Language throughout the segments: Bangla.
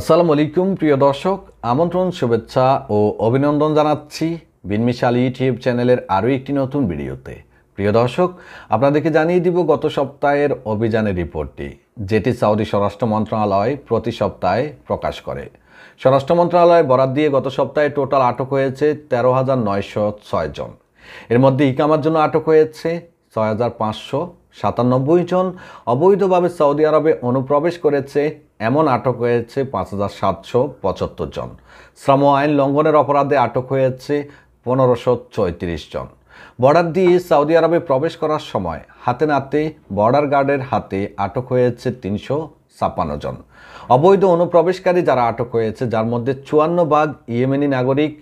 আসসালামু আলাইকুম প্রিয় দর্শক আমন্ত্রণ শুভেচ্ছা ও অভিনন্দন জানাচ্ছি বিনমিশাল ইউটিউব চ্যানেলের আরও একটি নতুন ভিডিওতে প্রিয় দর্শক আপনাদেরকে জানিয়ে দিব গত সপ্তাহের অভিযানের রিপোর্টটি যেটি সাউদি স্বরাষ্ট্র মন্ত্রণালয় প্রতি সপ্তাহে প্রকাশ করে স্বরাষ্ট্র মন্ত্রণালয় বরাদ দিয়ে গত সপ্তাহে টোটাল আটক হয়েছে তেরো হাজার নয়শো ছয় জন এর মধ্যে ইকামার জন্য আটক হয়েছে ছয় হাজার পাঁচশো সাতানব্বই জন অবৈধভাবে সৌদি আরবে অনুপ্রবেশ করেছে এমন আটক হয়েছে পাঁচ হাজার সাতশো পঁচাত্তর জন শ্রম আইন লঙ্ঘনের অপরাধে আটক হয়েছে পনেরোশো জন বর্ডার দিয়ে সৌদি আরবে প্রবেশ করার সময় হাতে নাতে বর্ডার গার্ডের হাতে আটক হয়েছে তিনশো ছাপ্পান্ন জন অবৈধ অনুপ্রবেশকারী যারা আটক হয়েছে যার মধ্যে চুয়ান্ন ভাগ ইয়েমেনি নাগরিক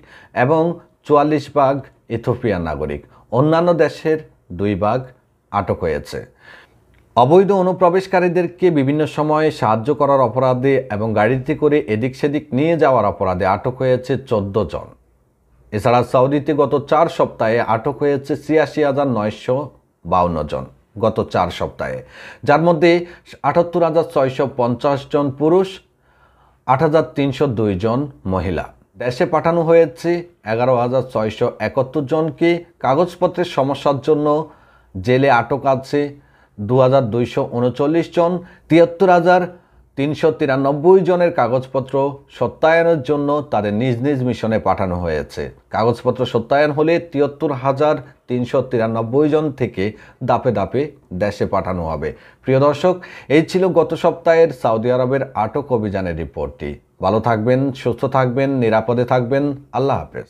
এবং চুয়াল্লিশ ভাগ ইথোপিয়ান নাগরিক অন্যান্য দেশের দুই ভাগ আটক হয়েছে অবৈধ অনুপ্রবেশকারীদেরকে বিভিন্ন সময়ে সাহায্য করার অপরাধে এবং গাড়িতে করে এদিক সেদিক নিয়ে যাওয়ার অপরাধে আটক হয়েছে চোদ্দ জন এছাড়া সৌদিতে গত চার সপ্তাহে আটক হয়েছে ছিয়াশি হাজার নয়শো বাউন্ন জন গত চার সপ্তাহে যার মধ্যে আটাত্তর হাজার ছয়শো পঞ্চাশ জন পুরুষ আট হাজার তিনশো দুই জন মহিলা দেশে পাঠানো হয়েছে এগারো হাজার ছয়শো একাত্তর জনকে কাগজপত্রের সমস্যার জন্য জেলে আটক আছে দু হাজার দুইশো উনচল্লিশ জন তিয়াত্তর হাজার তিনশো তিরানব্বই জনের কাগজপত্র সত্যায়নের জন্য তাদের নিজ নিজ মিশনে পাঠানো হয়েছে কাগজপত্র সত্যায়ন হলে তিয়াত্তর হাজার তিনশো তিরানব্বই জন থেকে দাপে দাপে দেশে পাঠানো হবে প্রিয় দর্শক এই ছিল গত সপ্তাহের সৌদি আরবের আটক অভিযানের রিপোর্টটি ভালো থাকবেন সুস্থ থাকবেন নিরাপদে থাকবেন আল্লাহ হাফেজ